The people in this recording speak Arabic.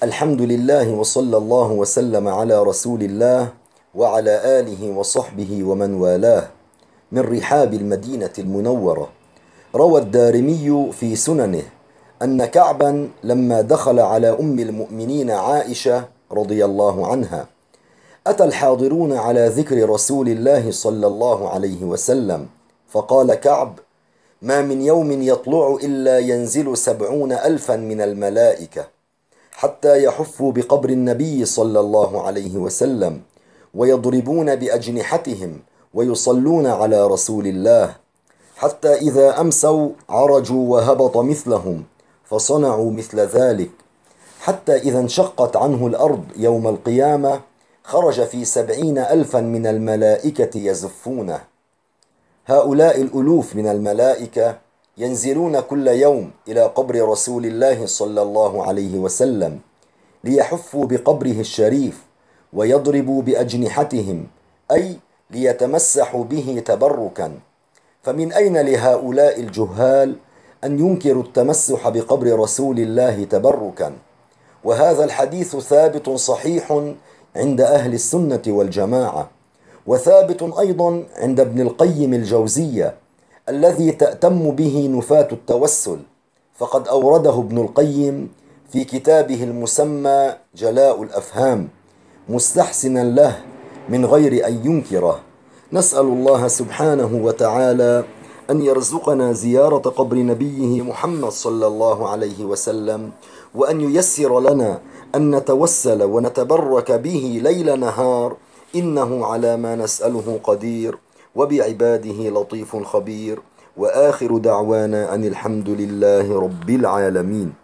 الحمد لله وصلى الله وسلم على رسول الله وعلى آله وصحبه ومن والاه من رحاب المدينة المنورة روى الدارمي في سننه أن كعبا لما دخل على أم المؤمنين عائشة رضي الله عنها أتى الحاضرون على ذكر رسول الله صلى الله عليه وسلم فقال كعب ما من يوم يطلع إلا ينزل سبعون ألفا من الملائكة حتى يحفوا بقبر النبي صلى الله عليه وسلم ويضربون باجنحتهم ويصلون على رسول الله حتى اذا امسوا عرجوا وهبط مثلهم فصنعوا مثل ذلك حتى اذا انشقت عنه الارض يوم القيامه خرج في سبعين الفا من الملائكه يزفونه هؤلاء الالوف من الملائكه ينزلون كل يوم إلى قبر رسول الله صلى الله عليه وسلم ليحفوا بقبره الشريف ويضربوا بأجنحتهم أي ليتمسحوا به تبركا فمن أين لهؤلاء الجهال أن ينكروا التمسح بقبر رسول الله تبركا وهذا الحديث ثابت صحيح عند أهل السنة والجماعة وثابت أيضا عند ابن القيم الجوزية الذي تأتم به نفاة التوسل فقد أورده ابن القيم في كتابه المسمى جلاء الأفهام مستحسنا له من غير أن ينكره نسأل الله سبحانه وتعالى أن يرزقنا زيارة قبر نبيه محمد صلى الله عليه وسلم وأن ييسر لنا أن نتوسل ونتبرك به ليل نهار إنه على ما نسأله قدير وبعباده لطيف خبير وآخر دعوانا أن الحمد لله رب العالمين